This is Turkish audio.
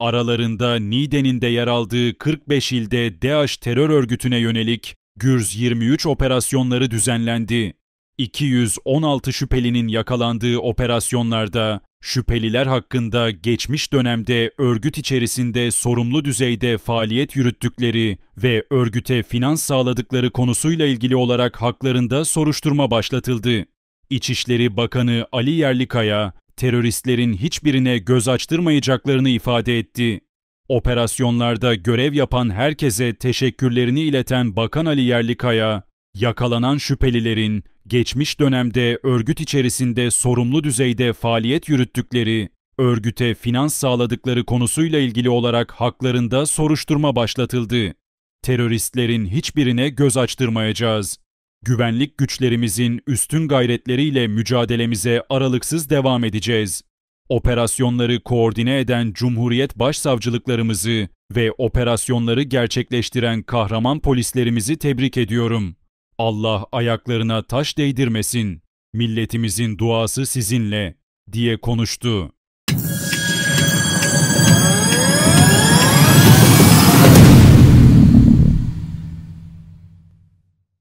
Aralarında Niğde'nin de yer aldığı 45 ilde DAEŞ terör örgütüne yönelik Gürz 23 operasyonları düzenlendi. 216 şüphelinin yakalandığı operasyonlarda şüpheliler hakkında geçmiş dönemde örgüt içerisinde sorumlu düzeyde faaliyet yürüttükleri ve örgüte finans sağladıkları konusuyla ilgili olarak haklarında soruşturma başlatıldı. İçişleri Bakanı Ali Yerlikaya, teröristlerin hiçbirine göz açtırmayacaklarını ifade etti. Operasyonlarda görev yapan herkese teşekkürlerini ileten Bakan Ali Yerlikaya, yakalanan şüphelilerin geçmiş dönemde örgüt içerisinde sorumlu düzeyde faaliyet yürüttükleri, örgüte finans sağladıkları konusuyla ilgili olarak haklarında soruşturma başlatıldı. Teröristlerin hiçbirine göz açtırmayacağız. Güvenlik güçlerimizin üstün gayretleriyle mücadelemize aralıksız devam edeceğiz. Operasyonları koordine eden Cumhuriyet Başsavcılıklarımızı ve operasyonları gerçekleştiren kahraman polislerimizi tebrik ediyorum. Allah ayaklarına taş değdirmesin. Milletimizin duası sizinle diye konuştu.